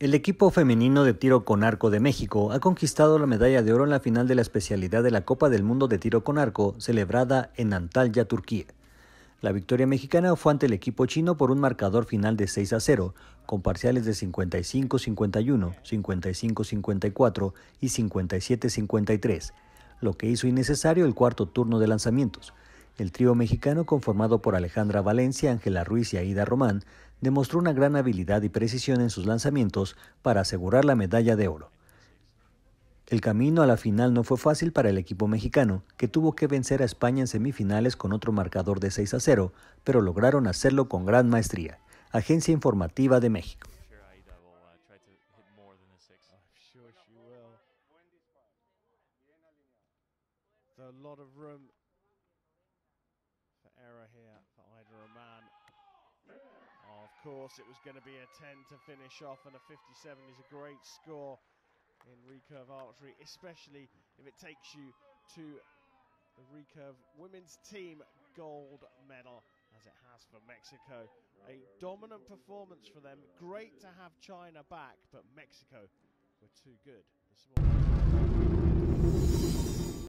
El equipo femenino de tiro con arco de México ha conquistado la medalla de oro en la final de la especialidad de la Copa del Mundo de Tiro con Arco, celebrada en Antalya, Turquía. La victoria mexicana fue ante el equipo chino por un marcador final de 6 a 0, con parciales de 55-51, 55-54 y 57-53, lo que hizo innecesario el cuarto turno de lanzamientos. El trío mexicano, conformado por Alejandra Valencia, Ángela Ruiz y Aida Román, demostró una gran habilidad y precisión en sus lanzamientos para asegurar la medalla de oro. El camino a la final no fue fácil para el equipo mexicano, que tuvo que vencer a España en semifinales con otro marcador de 6 a 0, pero lograron hacerlo con gran maestría. Agencia Informativa de México. Either a man. Of course, it was going to be a 10 to finish off, and a 57 is a great score in recurve archery, especially if it takes you to the recurve women's team gold medal as it has for Mexico. A dominant performance for them. Great to have China back, but Mexico were too good this morning.